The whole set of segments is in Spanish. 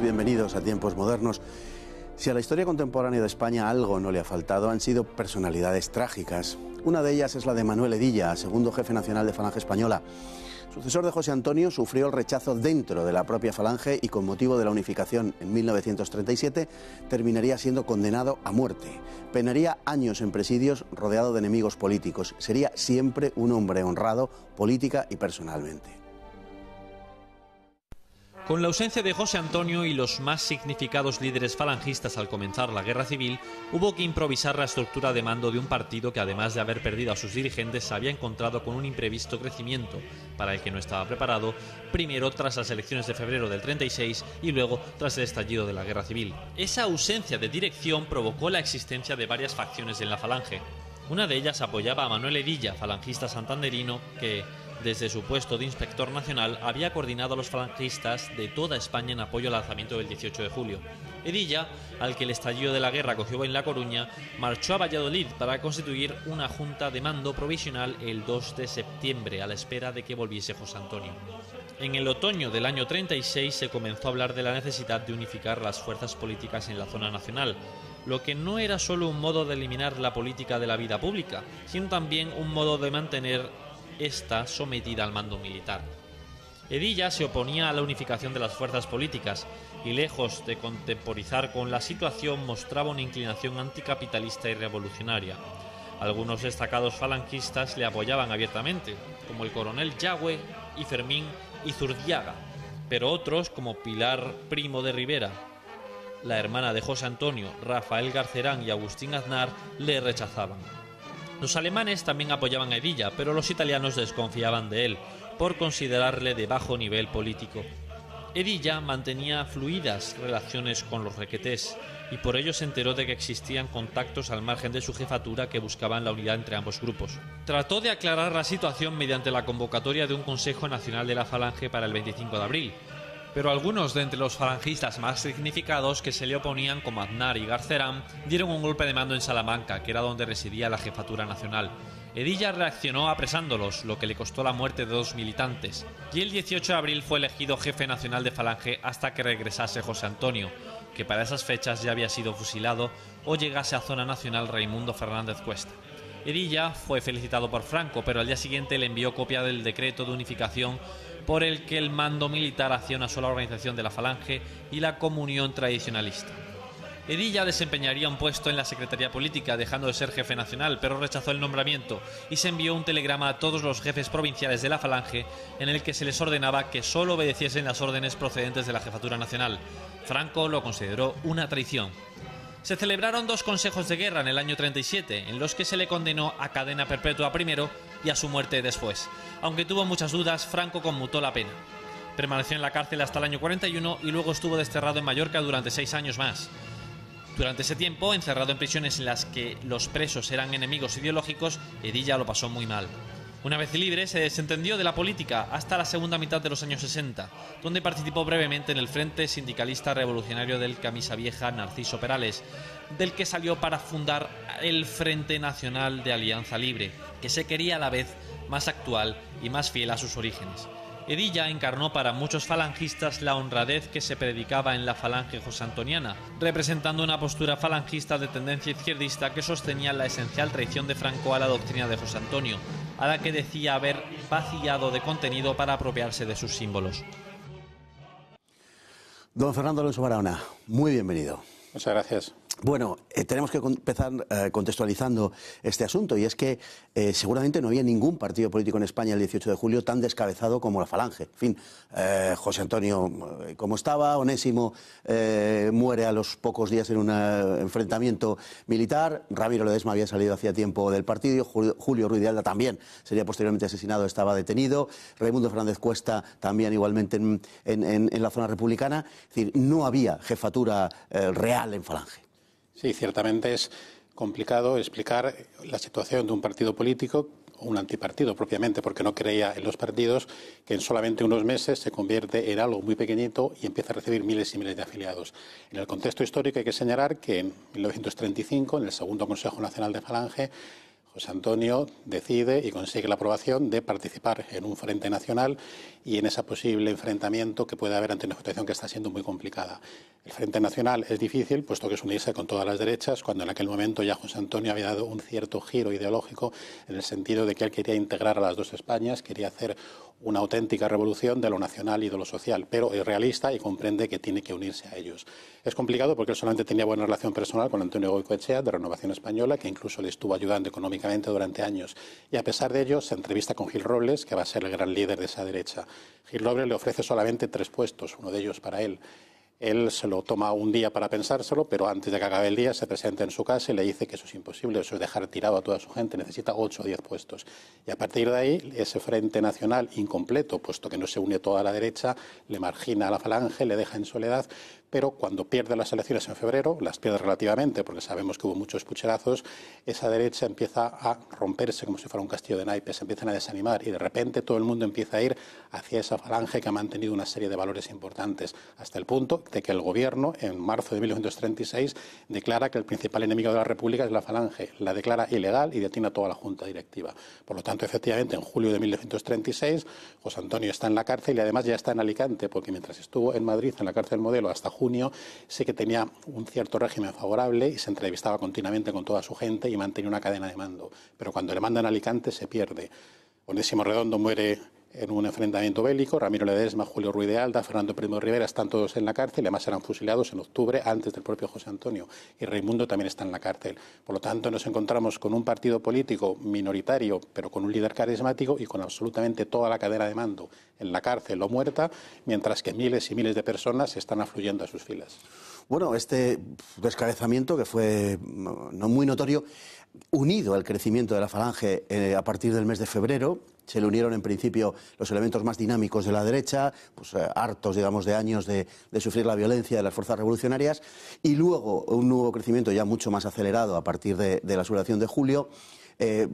bienvenidos a Tiempos Modernos. Si a la historia contemporánea de España algo no le ha faltado, han sido personalidades trágicas. Una de ellas es la de Manuel Edilla, segundo jefe nacional de Falange Española. Sucesor de José Antonio, sufrió el rechazo dentro de la propia Falange y con motivo de la unificación en 1937 terminaría siendo condenado a muerte. Penaría años en presidios rodeado de enemigos políticos. Sería siempre un hombre honrado política y personalmente. Con la ausencia de José Antonio y los más significados líderes falangistas al comenzar la guerra civil, hubo que improvisar la estructura de mando de un partido que además de haber perdido a sus dirigentes se había encontrado con un imprevisto crecimiento para el que no estaba preparado, primero tras las elecciones de febrero del 36 y luego tras el estallido de la guerra civil. Esa ausencia de dirección provocó la existencia de varias facciones en la falange. Una de ellas apoyaba a Manuel Edilla, falangista santanderino, que, desde su puesto de inspector nacional había coordinado a los franquistas de toda España en apoyo al lanzamiento del 18 de julio. Edilla, al que el estallido de la guerra cogió en La Coruña, marchó a Valladolid para constituir una junta de mando provisional el 2 de septiembre, a la espera de que volviese José Antonio. En el otoño del año 36 se comenzó a hablar de la necesidad de unificar las fuerzas políticas en la zona nacional, lo que no era solo un modo de eliminar la política de la vida pública, sino también un modo de mantener está sometida al mando militar. edilla se oponía a la unificación de las fuerzas políticas y lejos de contemporizar con la situación mostraba una inclinación anticapitalista y revolucionaria. Algunos destacados falangistas le apoyaban abiertamente, como el coronel Yagüe y Fermín y Izurdiaga, pero otros como Pilar Primo de Rivera, la hermana de José Antonio, Rafael Garcerán y Agustín Aznar le rechazaban. Los alemanes también apoyaban a Edilla, pero los italianos desconfiaban de él, por considerarle de bajo nivel político. Edilla mantenía fluidas relaciones con los requetés y por ello se enteró de que existían contactos al margen de su jefatura que buscaban la unidad entre ambos grupos. Trató de aclarar la situación mediante la convocatoria de un Consejo Nacional de la Falange para el 25 de abril, pero algunos de entre los falangistas más significados que se le oponían, como Aznar y Garcerán, dieron un golpe de mando en Salamanca, que era donde residía la jefatura nacional. Edilla reaccionó apresándolos, lo que le costó la muerte de dos militantes. Y el 18 de abril fue elegido jefe nacional de Falange hasta que regresase José Antonio, que para esas fechas ya había sido fusilado o llegase a zona nacional Raimundo Fernández Cuesta. Edilla fue felicitado por Franco, pero al día siguiente le envió copia del decreto de unificación por el que el mando militar hacía una sola organización de la Falange y la comunión tradicionalista. Edilla desempeñaría un puesto en la Secretaría Política, dejando de ser jefe nacional, pero rechazó el nombramiento y se envió un telegrama a todos los jefes provinciales de la Falange en el que se les ordenaba que solo obedeciesen las órdenes procedentes de la Jefatura Nacional. Franco lo consideró una traición se celebraron dos consejos de guerra en el año 37, en los que se le condenó a cadena perpetua primero y a su muerte después. Aunque tuvo muchas dudas, Franco conmutó la pena. Permaneció en la cárcel hasta el año 41 y luego estuvo desterrado en Mallorca durante seis años más. Durante ese tiempo, encerrado en prisiones en las que los presos eran enemigos ideológicos, Edilla lo pasó muy mal. Una vez libre, se desentendió de la política hasta la segunda mitad de los años 60, donde participó brevemente en el Frente Sindicalista Revolucionario del Camisa Vieja Narciso Perales, del que salió para fundar el Frente Nacional de Alianza Libre, que se quería a la vez más actual y más fiel a sus orígenes. Edilla encarnó para muchos falangistas la honradez que se predicaba en la falange Antoniana, representando una postura falangista de tendencia izquierdista que sostenía la esencial traición de Franco a la doctrina de José Antonio, a la que decía haber vacillado de contenido para apropiarse de sus símbolos. Don Fernando Alonso Barahona, muy bienvenido. Muchas gracias. Bueno, eh, tenemos que empezar eh, contextualizando este asunto y es que eh, seguramente no había ningún partido político en España el 18 de julio tan descabezado como la Falange. En fin, José Antonio, como estaba, Onésimo muere a los pocos días en un enfrentamiento militar, Ramiro Ledesma había salido hacía tiempo del partido, Julio, Julio Ruiz de Alda también sería posteriormente asesinado, estaba detenido, Raimundo Fernández Cuesta también igualmente en, en la zona republicana. Es decir, no había jefatura real en Falange. Sí, ciertamente es complicado explicar la situación de un partido político o un antipartido propiamente, porque no creía en los partidos, que en solamente unos meses se convierte en algo muy pequeñito y empieza a recibir miles y miles de afiliados. En el contexto histórico hay que señalar que en 1935, en el segundo Consejo Nacional de Falange, José Antonio decide y consigue la aprobación de participar en un frente nacional y en ese posible enfrentamiento que puede haber ante una situación que está siendo muy complicada. El frente nacional es difícil, puesto que es unirse con todas las derechas, cuando en aquel momento ya José Antonio había dado un cierto giro ideológico en el sentido de que él quería integrar a las dos Españas, quería hacer una auténtica revolución de lo nacional y de lo social, pero es realista y comprende que tiene que unirse a ellos. Es complicado porque él solamente tenía buena relación personal con Antonio Goicoechea de Renovación Española, que incluso le estuvo ayudando económicamente durante años. Y a pesar de ello, se entrevista con Gil Robles, que va a ser el gran líder de esa derecha. Gil Robles le ofrece solamente tres puestos, uno de ellos para él. Él se lo toma un día para pensárselo, pero antes de que acabe el día se presenta en su casa y le dice que eso es imposible, eso es dejar tirado a toda su gente, necesita 8 o 10 puestos. Y a partir de ahí, ese Frente Nacional incompleto, puesto que no se une toda la derecha, le margina a la falange, le deja en soledad, pero cuando pierde las elecciones en febrero, las pierde relativamente, porque sabemos que hubo muchos pucherazos, esa derecha empieza a romperse como si fuera un castillo de naipes, empiezan a desanimar y de repente todo el mundo empieza a ir hacia esa falange que ha mantenido una serie de valores importantes, hasta el punto de que el gobierno, en marzo de 1936, declara que el principal enemigo de la República es la falange, la declara ilegal y detiene a toda la Junta Directiva. Por lo tanto, efectivamente, en julio de 1936, José Antonio está en la cárcel y además ya está en Alicante, porque mientras estuvo en Madrid, en la cárcel modelo, hasta julio junio, sé que tenía un cierto régimen favorable y se entrevistaba continuamente con toda su gente y mantenía una cadena de mando. Pero cuando le mandan a Alicante se pierde. Onésimo Redondo muere en un enfrentamiento bélico. Ramiro Ledesma, Julio Ruiz de Alda, Fernando Primo Rivera están todos en la cárcel, además eran fusilados en octubre antes del propio José Antonio. Y Raimundo también está en la cárcel. Por lo tanto, nos encontramos con un partido político minoritario, pero con un líder carismático y con absolutamente toda la cadena de mando en la cárcel o muerta, mientras que miles y miles de personas están afluyendo a sus filas. Bueno, este descabezamiento que fue no muy notorio, unido al crecimiento de la falange eh, a partir del mes de febrero, se le unieron en principio los elementos más dinámicos de la derecha, pues eh, hartos, digamos, de años de, sufrir la violencia de las fuerzas revolucionarias, y luego un nuevo crecimiento ya mucho más acelerado a partir de, la sublevación de julio. Eh,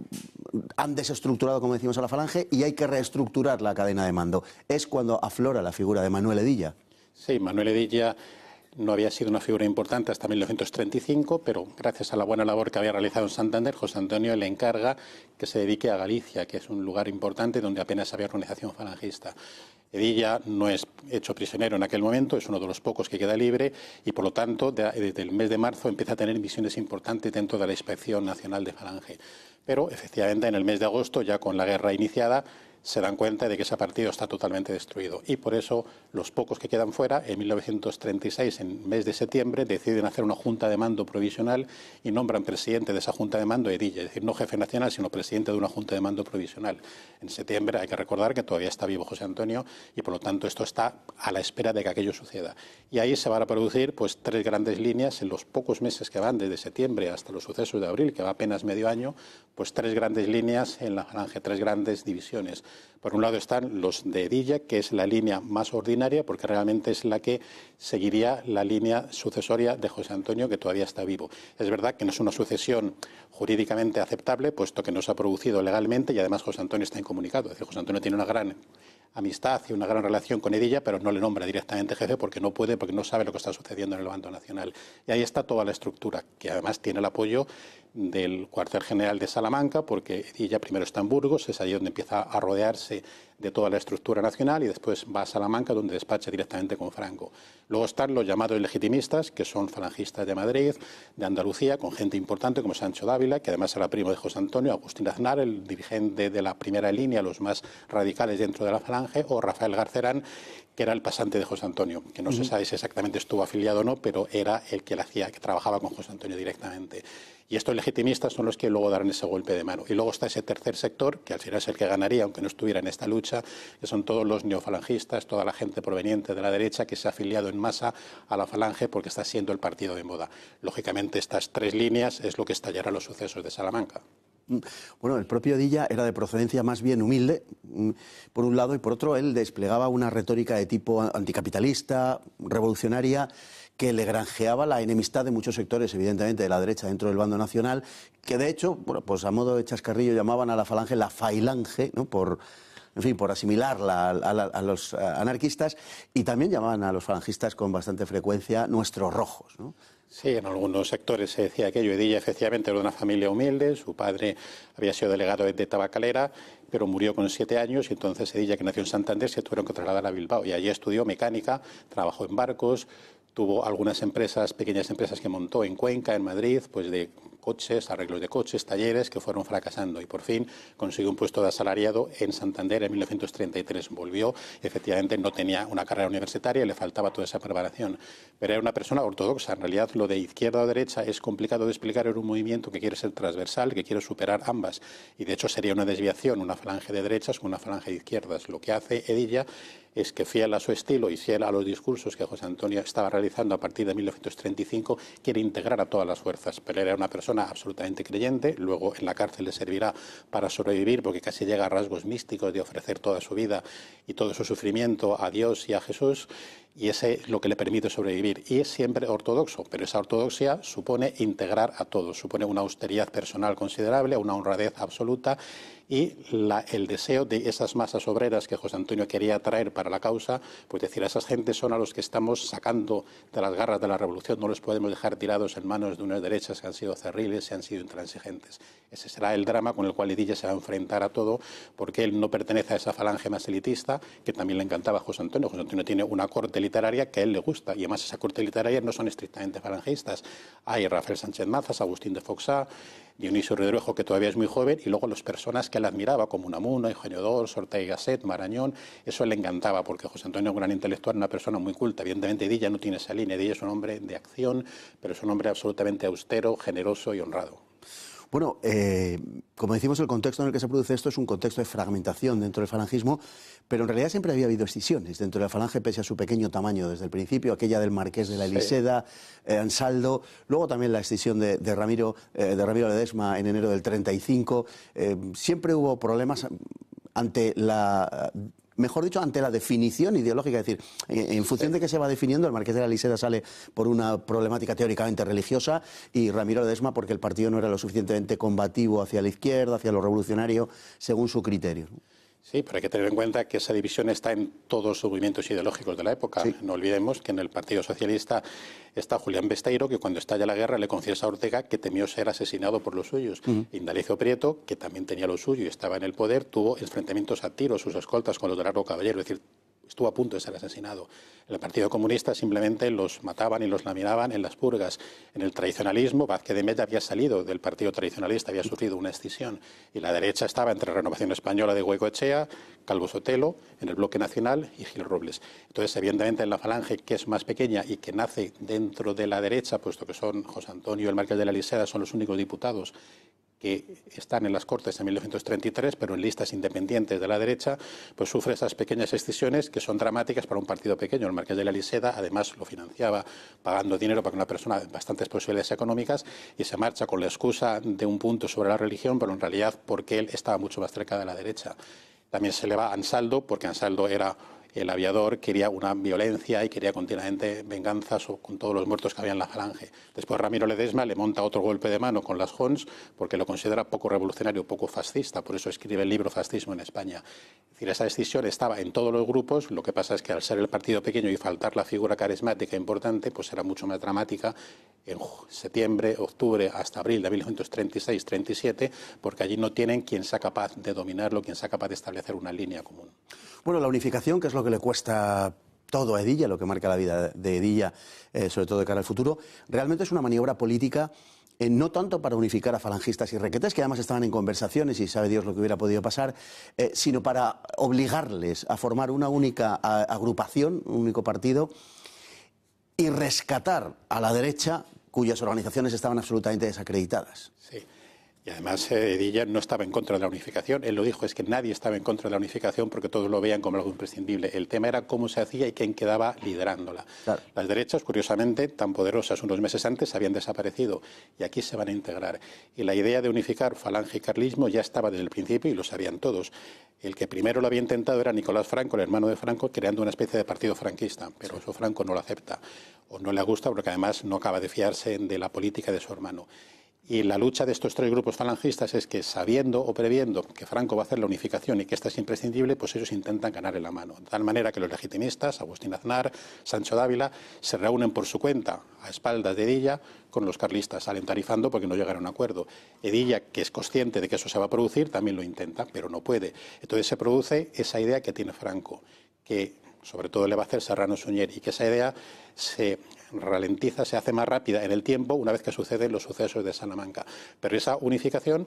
han desestructurado, como decimos, a la falange y hay que reestructurar la cadena de mando. Es cuando aflora la figura de Manuel Edilla. Sí, Manuel Edilla no había sido una figura importante hasta 1935, pero gracias a la buena labor que había realizado en Santander, José Antonio le encarga que se dedique a Galicia, que es un lugar importante donde apenas había organización falangista. Edilla no es hecho prisionero en aquel momento, es uno de los pocos que queda libre y, por lo tanto, desde el mes de marzo empieza a tener misiones importantes dentro de la Inspección Nacional de Falange. Pero, efectivamente, en el mes de agosto, ya con la guerra iniciada, se dan cuenta de que ese partido está totalmente destruido. Y por eso los pocos que quedan fuera, en 1936, en mes de septiembre, deciden hacer una junta de mando provisional y nombran presidente de esa junta de mando Edilla, es decir, no jefe nacional, sino presidente de una junta de mando provisional. En septiembre hay que recordar que todavía está vivo José Antonio y por lo tanto esto está a la espera de que aquello suceda. Y ahí se van a producir pues, tres grandes líneas en los pocos meses que van desde septiembre hasta los sucesos de abril, que va apenas medio año, pues tres grandes líneas en la franja, tres grandes divisiones por un lado están los de Edilla, que es la línea más ordinaria, porque realmente es la que seguiría la línea sucesoria de José Antonio, que todavía está vivo. Es verdad que no es una sucesión jurídicamente aceptable, puesto que no se ha producido legalmente y además José Antonio está incomunicado. Es decir, José Antonio tiene una gran amistad y una gran relación con Edilla, pero no le nombra directamente jefe porque no puede, porque no sabe lo que está sucediendo en el bando nacional. Y ahí está toda la estructura, que además tiene el apoyo del cuartel general de Salamanca, porque Edilla primero está en Burgos, es ahí donde empieza a rodearse de toda la estructura nacional y después va a Salamanca donde despacha directamente con Franco. Luego están los llamados legitimistas, que son falangistas de Madrid, de Andalucía, con gente importante como Sancho Dávila, que además era primo de José Antonio, Agustín Aznar, el dirigente de la primera línea, los más radicales dentro de la falange, o Rafael Garcerán, que era el pasante de José Antonio, que no se sabe si exactamente estuvo afiliado o no, pero era el que, hacía, que trabajaba con José Antonio directamente. Y estos legitimistas son los que luego darán ese golpe de mano. Y luego está ese tercer sector, que al final es el que ganaría, aunque no estuviera en esta lucha, que son todos los neofalangistas, toda la gente proveniente de la derecha que se ha afiliado en masa a la falange porque está siendo el partido de moda. Lógicamente, estas tres líneas es lo que estallará los sucesos de Salamanca. Bueno, el propio Dilla era de procedencia más bien humilde, mm, por un lado, y por otro, él desplegaba una retórica de tipo anticapitalista, revolucionaria, que le granjeaba la enemistad de muchos sectores, evidentemente, de la derecha dentro del bando nacional, que de hecho, bueno, pues a modo de chascarrillo llamaban a la falange la failange, ¿no? Por, en fin, por asimilarla a, a, los anarquistas, y también llamaban a los falangistas con bastante frecuencia nuestros rojos, ¿no? Sí, en algunos sectores se decía aquello. Edilla efectivamente era de una familia humilde, su padre había sido delegado de Tabacalera, pero murió con siete años y entonces Edilla, que nació en Santander, se tuvieron que trasladar a Bilbao y allí estudió mecánica, trabajó en barcos, tuvo algunas empresas, pequeñas empresas que montó en Cuenca, en Madrid, pues de coches, arreglos de coches, talleres que fueron fracasando y por fin consiguió un puesto de asalariado en Santander en 1933. Volvió, efectivamente no tenía una carrera universitaria, le faltaba toda esa preparación, pero era una persona ortodoxa. En realidad lo de izquierda o derecha es complicado de explicar, era un movimiento que quiere ser transversal, que quiere superar ambas y de hecho sería una desviación, una falange de derechas con una falange de izquierdas. Lo que hace Edilla es que fiel a su estilo y fiel a los discursos que José Antonio estaba realizando a partir de 1935, quiere integrar a todas las fuerzas, pero era una persona absolutamente creyente, luego en la cárcel le servirá para sobrevivir porque casi llega a rasgos místicos de ofrecer toda su vida y todo su sufrimiento a Dios y a Jesús y ese es lo que le permite sobrevivir. Y es siempre ortodoxo, pero esa ortodoxia supone integrar a todos, supone una austeridad personal considerable, una honradez absoluta y la, el deseo de esas masas obreras que José Antonio quería traer para la causa, pues decir, a esas gentes son a los que estamos sacando de las garras de la revolución, no los podemos dejar tirados en manos de unas derechas que han sido cerriles, que han sido intransigentes. Ese será el drama con el cual Edilla se va a enfrentar a todo, porque él no pertenece a esa falange más elitista que también le encantaba a José Antonio. José Antonio tiene una corte literaria que a él le gusta. Y además esa corte literaria no son estrictamente falangistas. Hay Rafael Sánchez Mazas, Agustín de Foxá, Dionisio Ridruejo, que todavía es muy joven, y luego las personas que él admiraba, como Unamuno, Eugenio Dors, sorte y Gasset, Marañón, eso le encantaba, porque José Antonio es un gran intelectual, una persona muy culta. Evidentemente Dilla no tiene esa línea, Dilla es un hombre de acción, pero es un hombre absolutamente austero, generoso y honrado. Bueno, eh, como decimos, el contexto en el que se produce esto es un contexto de fragmentación dentro del falangismo, pero en realidad siempre había habido excisiones dentro de la falange, pese a su pequeño tamaño desde el principio, aquella del marqués de la Eliseda, eh, Ansaldo, luego también la escisión de, Ramiro, eh, de Ramiro Ledesma en enero del 35. siempre hubo problemas ante la mejor dicho, ante la definición ideológica. Es decir, en función de qué se va definiendo, el Marqués de la Liseda sale por una problemática teóricamente religiosa y Ramiro Desma porque el partido no era lo suficientemente combativo hacia la izquierda, hacia lo revolucionario, según su criterio. Sí, pero hay que tener en cuenta que esa división está en todos los movimientos ideológicos de la época. No olvidemos que en el Partido Socialista está Julián Besteiro, que cuando estalla la guerra le confiesa a Ortega que temió ser asesinado por los suyos. Indalecio Prieto, que también tenía lo suyo y estaba en el poder, tuvo enfrentamientos a tiros, sus escoltas con los de Largo Caballero. Es decir, estuvo a punto de ser asesinado. el Partido Comunista simplemente los mataban y los laminaban en las purgas. En el tradicionalismo, Vázquez de Mella había salido del Partido Tradicionalista, había sufrido una escisión. Y la derecha estaba entre Renovación Española de Echea, Calvo Sotelo, en el Bloque Nacional y Gil Robles. Entonces, evidentemente, en la falange, que es más pequeña y que nace dentro de la derecha, puesto que son José Antonio y el Marqués de la Liseda, son los únicos diputados que están en las Cortes en 1933, pero en listas independientes de la derecha, pues sufre esas pequeñas excisiones que son dramáticas para un partido pequeño. El Marqués de la Liseda, además, lo financiaba pagando dinero para una persona de bastantes posibilidades económicas y se marcha con la excusa de un punto sobre la religión, pero en realidad porque él estaba mucho más cerca de la derecha. También se le va Ansaldo, porque Ansaldo era el aviador quería una violencia y quería continuamente venganzas con todos los muertos que había en la falange. Después Ramiro Ledesma le monta otro golpe de mano con las Jons porque lo considera poco revolucionario, poco fascista, por eso escribe el libro Fascismo en España. Es decir, esa decisión estaba en todos los grupos, lo que pasa es que al ser el partido pequeño y faltar la figura carismática importante, pues era mucho más dramática en septiembre, octubre hasta abril de 1936-37, porque allí no tienen quien sea capaz de dominarlo, quien sea capaz de establecer una línea común. Bueno, la unificación, que es que le cuesta todo a Edilla, lo que marca la vida de Edilla, eh, sobre todo de cara al futuro, realmente es una maniobra política. Eh, no tanto para unificar a falangistas y requetes, que además estaban en conversaciones y sabe Dios lo que hubiera podido pasar, eh, sino para obligarles a formar una única agrupación, un único partido, y rescatar a la derecha cuyas organizaciones estaban absolutamente desacreditadas. Y además eh, Edilla no estaba en contra de la unificación. Él lo dijo, es que nadie estaba en contra de la unificación porque todos lo veían como algo imprescindible. El tema era cómo se hacía y quién quedaba liderándola. Las derechas, curiosamente, tan poderosas unos meses antes, habían desaparecido y aquí se van a integrar. Y la idea de unificar falange y carlismo ya estaba desde el principio y lo sabían todos. El que primero lo había intentado era Nicolás Franco, el hermano de Franco, creando una especie de partido franquista, pero eso Franco no lo acepta o no le gusta porque además no acaba de fiarse de la política de su hermano. Y la lucha de estos tres grupos falangistas es que, sabiendo o previendo que Franco va a hacer la unificación y que esta es imprescindible, pues ellos intentan en la mano. De tal manera que los legitimistas, Agustín Aznar, Sancho Dávila, se reúnen por su cuenta, a espaldas de Edilla, con los carlistas, salen tarifando porque no llegaron a un acuerdo. Edilla, que es consciente de que eso se va a producir, también lo intenta, pero no puede. Entonces se produce esa idea que tiene Franco, que sobre todo hacer Serrano, Suñer, y que esa idea se ralentiza, se hace más rápida en el tiempo una vez que suceden los sucesos de Salamanca. Pero esa unificación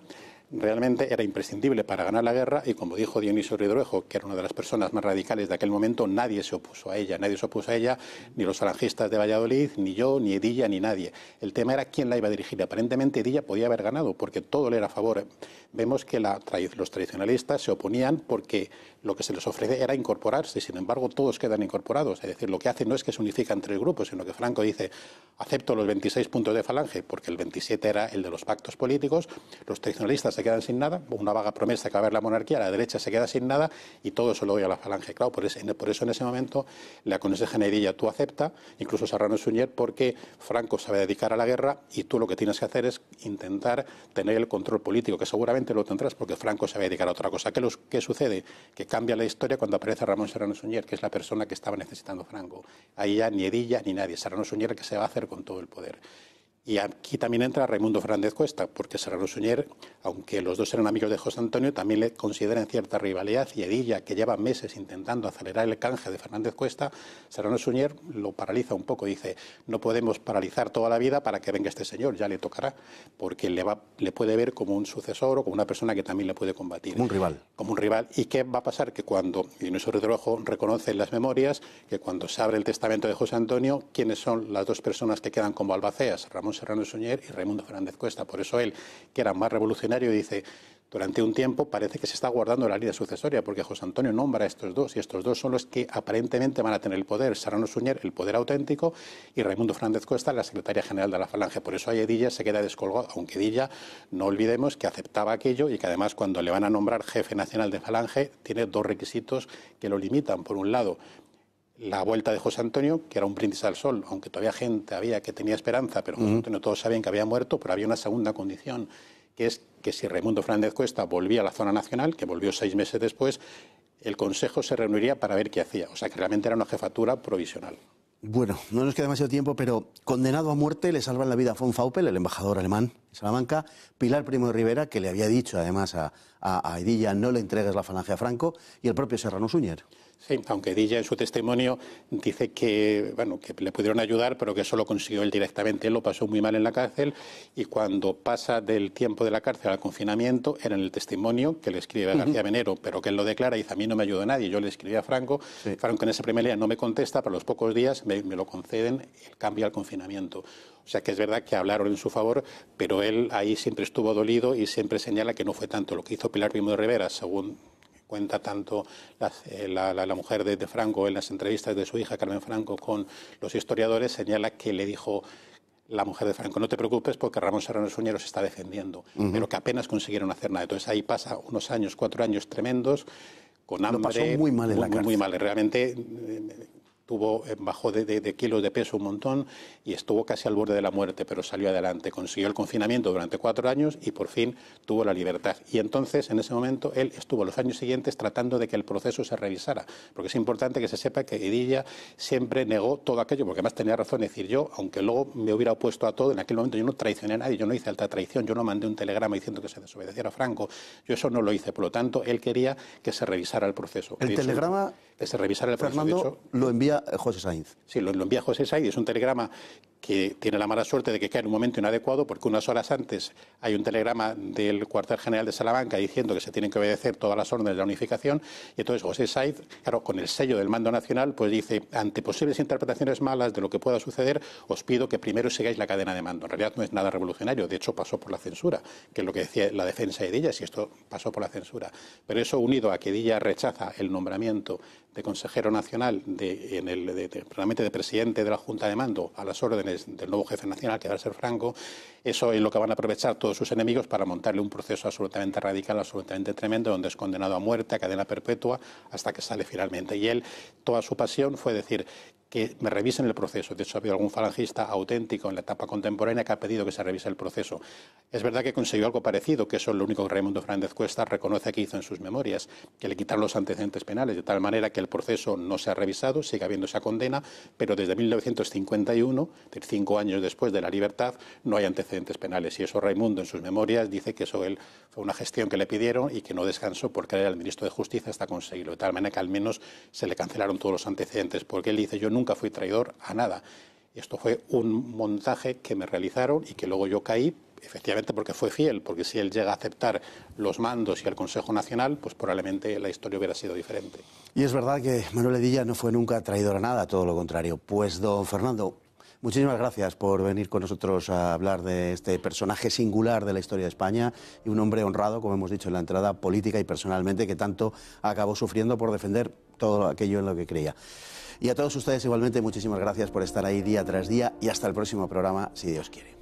realmente era imprescindible para ganar la guerra y como dijo Dionisio Ridruejo, que era una de las personas más radicales de aquel momento, nadie se opuso a ella, nadie se opuso a ella, ni los falangistas de Valladolid, ni yo, ni Edilla, ni nadie. El tema era quién la iba a dirigir. Aparentemente Edilla podía haber ganado porque todo le era a favor. Vemos que la, los tradicionalistas se oponían porque lo que se les ofrece era incorporarse, sin embargo todos quedan incorporados. Es decir, lo que hacen no es que se unifican tres grupos, sino que Franco dice, acepto los 26 puntos de falange, porque el 27 era el de los pactos políticos, los tradicionalistas se quedan sin nada, pues una vaga promesa que va a haber la monarquía, la derecha se queda sin nada y todo eso lo doy a la falange. Claro, por, por eso en ese momento la aconsejan a Edilla, tú acepta, incluso Serrano Suñer, porque Franco se va a dedicar a la guerra y tú lo que tienes que hacer es intentar tener el control político, que seguramente lo tendrás porque Franco se va a dedicar a otra cosa. ¿Qué, los, qué sucede? Que cambia la historia cuando aparece Ramón Serrano Suñer, que es la persona que estaba necesitando Franco. Ahí ya ni Edilla ni nadie, Serrano Suñer que se va a hacer con todo el poder. Y aquí también entra Raimundo Fernández Cuesta, porque Serrano Suñer, aunque los dos eran amigos de José Antonio, también le consideran cierta rivalidad y Edilla, que lleva meses intentando acelerar el canje de Fernández Cuesta, Serrano Suñer lo paraliza un poco, dice, no podemos paralizar toda la vida para que venga este señor, ya le tocará, porque le, va, le puede ver como un sucesor o como una persona que también le puede combatir. Como un rival. Como un rival. ¿Y qué va a pasar? Que cuando, y nuestro retrojo reconoce las memorias, que cuando se abre el testamento de José Antonio, ¿quiénes son las dos personas que quedan como albaceas? Ramón Serrano Suñer y Raimundo Fernández Cuesta. Por eso él, que era más revolucionario, dice, durante un tiempo parece que se está guardando la línea sucesoria, porque José Antonio nombra a estos dos, y estos dos son los que aparentemente van a tener el poder, Serrano Suñer, el poder auténtico, y Raimundo Fernández Cuesta, la secretaria general de la Falange. Por eso Edilla se queda descolgado, aunque Dilla, no olvidemos que aceptaba aquello y que además cuando le van a nombrar jefe nacional de Falange, tiene dos requisitos que lo limitan. Por un lado, la vuelta de José Antonio, que era un príncipe al sol, aunque todavía gente había que tenía esperanza, pero no todos sabían que había muerto, pero había una segunda condición, que es que si Raimundo Fernández Cuesta volvía a la zona nacional, que volvió seis meses después, el Consejo se reuniría para ver qué hacía. O sea, que realmente era una jefatura provisional. Bueno, no nos queda demasiado tiempo, pero condenado a muerte le salvan la vida a von Faupel, el embajador alemán en Salamanca, Pilar Primo de Rivera, que le había dicho además a, a, a Edilla no le entregues la falange a Franco, y el propio Serrano Suñer. Sí, aunque Dilla en su testimonio dice que, bueno, que le pudieron ayudar, pero que eso lo consiguió él directamente. Él lo pasó muy mal en la cárcel y cuando pasa del tiempo de la cárcel al confinamiento, era en el testimonio que le escribe García Venero, pero que él lo declara y dice, a mí no me ayudó nadie, yo le escribí a Franco. Franco en ese primer día no me contesta, pero los pocos días me, lo conceden, el cambio al confinamiento. O sea que es verdad que hablaron en su favor, pero él ahí siempre estuvo dolido y siempre señala que no fue tanto lo que hizo Pilar Primo de Rivera, según cuenta tanto eh, la, mujer de, Franco en las entrevistas de su hija Carmen Franco con los historiadores, señala que le dijo la mujer de Franco, no te preocupes porque Ramón Serrano Suñero se está defendiendo, pero que apenas consiguieron hacer nada. Entonces ahí pasa unos años, cuatro años tremendos, con hambre. pasó muy mal la muy mal. Realmente tuvo, eh, bajó de, kilos de peso un montón y estuvo casi al borde de la muerte, pero salió adelante, consiguió el confinamiento durante cuatro años y por fin tuvo la libertad. Y entonces, en ese momento, él estuvo los años siguientes tratando de que el proceso se revisara, porque es importante que se sepa que Edilla siempre negó todo aquello, porque además tenía razón, es decir, yo, aunque luego me hubiera opuesto a todo, en aquel momento yo no traicioné a nadie, yo no hice alta traición, yo no mandé un telegrama diciendo que se desobedeciera a Franco, yo eso no lo hice, por lo tanto, él quería que se revisara el proceso. El telegrama es revisar el Fernando lo envía eh, José Sainz. Sí, lo, lo, envía José Sainz. Es un telegrama que tiene la mala suerte de que cae en un momento inadecuado, porque unas horas antes hay un telegrama del cuartel general de Salamanca diciendo que se tienen que obedecer todas las órdenes de la unificación, y entonces José Saiz, claro, con el sello del mando nacional, pues dice, ante posibles interpretaciones malas de lo que pueda suceder, os pido que primero sigáis la cadena de mando. En realidad no es nada revolucionario, de hecho pasó por la censura, que es lo que decía la defensa de Díaz y esto pasó por la censura. Pero eso unido a que Díaz rechaza el nombramiento de consejero nacional, realmente de presidente de la Junta de Mando, a las órdenes del nuevo jefe nacional, que va a ser Franco, eso es lo que van a aprovechar todos sus enemigos para montarle un proceso absolutamente radical, absolutamente tremendo, donde es condenado a muerte, a cadena perpetua, hasta que sale finalmente. Y él, toda su pasión fue decir, que me revisen el proceso. De hecho, ha habido algún falangista auténtico en la etapa contemporánea que ha pedido que se revise el proceso. Es verdad que consiguió algo parecido, que eso es lo único que Raimundo Fernández Cuesta reconoce que hizo en sus memorias, que le quitaron los antecedentes penales, de tal manera que el proceso no se ha revisado, sigue habiendo esa condena, pero desde 1951, cinco años después de la libertad, no hay antecedentes penales. Y eso Raimundo en sus memorias dice que eso él fue una gestión que le pidieron y que no descansó porque era el ministro de Justicia hasta conseguirlo, de tal manera que al menos se le cancelaron todos los antecedentes, porque él dice, yo nunca nunca fui traidor a nada. Esto fue un montaje que me realizaron y que luego yo caí, efectivamente porque fue fiel, porque si él llega a aceptar los mandos y el Consejo Nacional, pues probablemente la historia hubiera sido diferente. Y es verdad que Manuel Edilla no fue nunca traidor a nada, todo lo contrario. Pues don Fernando, Muchísimas gracias por venir con nosotros a hablar de este personaje singular de la historia de España y un hombre honrado, como hemos dicho en la entrada, política y personalmente, que tanto acabó sufriendo por defender todo aquello en lo que creía. Y a todos ustedes igualmente, muchísimas gracias por estar ahí día tras día y hasta el próximo programa, si Dios quiere.